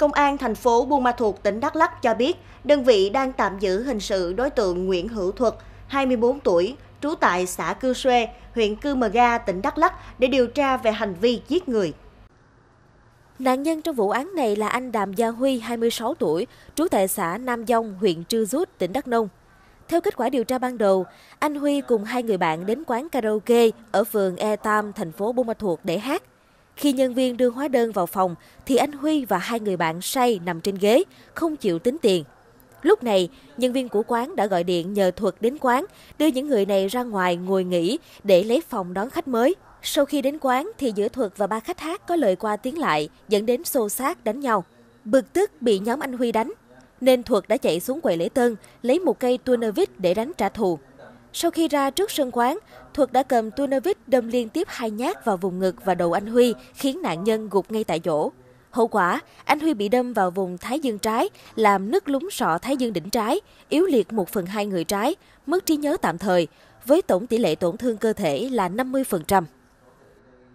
Công an thành phố Buôn Ma Thuột, tỉnh Đắk Lắk cho biết, đơn vị đang tạm giữ hình sự đối tượng Nguyễn Hữu Thuật, 24 tuổi, trú tại xã Cư Xuê, huyện Cư Mờ Ga, tỉnh Đắk Lắk để điều tra về hành vi giết người. Nạn nhân trong vụ án này là anh Đàm Gia Huy, 26 tuổi, trú tại xã Nam Dông, huyện Trư Rút, tỉnh Đắk Nông. Theo kết quả điều tra ban đầu, anh Huy cùng hai người bạn đến quán karaoke ở phường E Tam, thành phố Buôn Ma Thuột để hát. Khi nhân viên đưa hóa đơn vào phòng thì anh Huy và hai người bạn say nằm trên ghế, không chịu tính tiền. Lúc này, nhân viên của quán đã gọi điện nhờ Thuật đến quán, đưa những người này ra ngoài ngồi nghỉ để lấy phòng đón khách mới. Sau khi đến quán thì giữa Thuật và ba khách khác có lời qua tiếng lại, dẫn đến xô xát đánh nhau. Bực tức bị nhóm anh Huy đánh, nên Thuật đã chạy xuống quầy lễ tân, lấy một cây tuner vít để đánh trả thù. Sau khi ra trước sân quán, Thuật đã cầm Tunovic đâm liên tiếp hai nhát vào vùng ngực và đầu anh Huy, khiến nạn nhân gục ngay tại chỗ. Hậu quả, anh Huy bị đâm vào vùng thái dương trái, làm nứt lúng sọ thái dương đỉnh trái, yếu liệt một phần hai người trái, mất trí nhớ tạm thời, với tổng tỷ lệ tổn thương cơ thể là 50%.